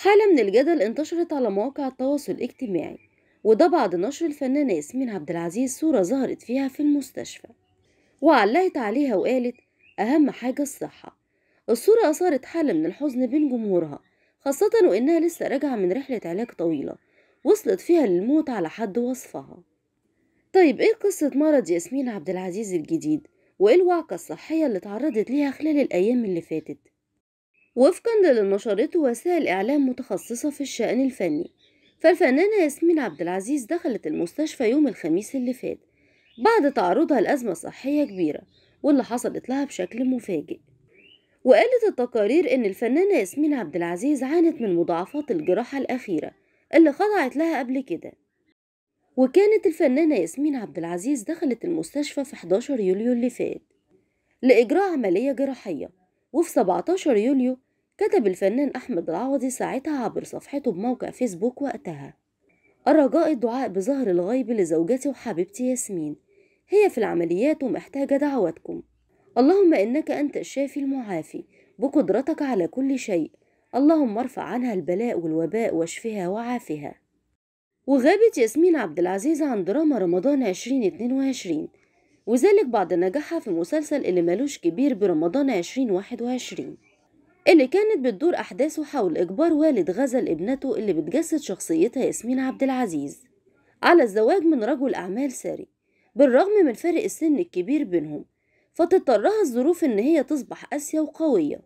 حالة من الجدل انتشرت على مواقع التواصل الاجتماعي وده بعد نشر الفنانة ياسمين عبد العزيز صورة ظهرت فيها في المستشفى وعلقت عليها وقالت أهم حاجة الصحة الصورة أثارت حالة من الحزن بين جمهورها خاصة وإنها لسه راجعة من رحلة علاج طويلة وصلت فيها للموت على حد وصفها طيب إيه قصة مرض ياسمين عبد العزيز الجديد وإيه الوعكة الصحية اللي اتعرضت ليها خلال الأيام اللي فاتت وفقا للي نشرته وسائل إعلام متخصصة في الشأن الفني فالفنانة ياسمين عبد العزيز دخلت المستشفى يوم الخميس اللي فات بعد تعرضها لأزمة صحية كبيرة واللي حصلت لها بشكل مفاجئ وقالت التقارير إن الفنانة ياسمين عبد العزيز عانت من مضاعفات الجراحة الأخيرة اللي خضعت لها قبل كده وكانت الفنانة ياسمين عبد العزيز دخلت المستشفى في 11 يوليو اللي فات لإجراء عملية جراحية وفي 17 يوليو كتب الفنان أحمد العوضي ساعتها عبر صفحته بموقع فيسبوك وقتها الرجاء الدعاء بظهر الغيب لزوجتي وحبيبتي ياسمين هي في العمليات ومحتاجة دعواتكم اللهم إنك أنت الشافي المعافي بقدرتك على كل شيء اللهم ارفع عنها البلاء والوباء واشفها وعافها وغابت ياسمين عبد العزيز عن دراما رمضان 2022 وذلك بعد نجاحها في مسلسل اللي ملوش كبير برمضان 2021 اللي كانت بتدور أحداثه حول إجبار والد غزل ابنته اللي بتجسد شخصيتها ياسمين عبد العزيز على الزواج من رجل أعمال ساري بالرغم من فرق السن الكبير بينهم فتضطرها الظروف إن هي تصبح قاسية وقوية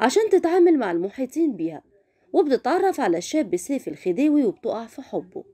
عشان تتعامل مع المحيطين بيها وبتتعرف على الشاب سيف الخديوي وبتقع في حبه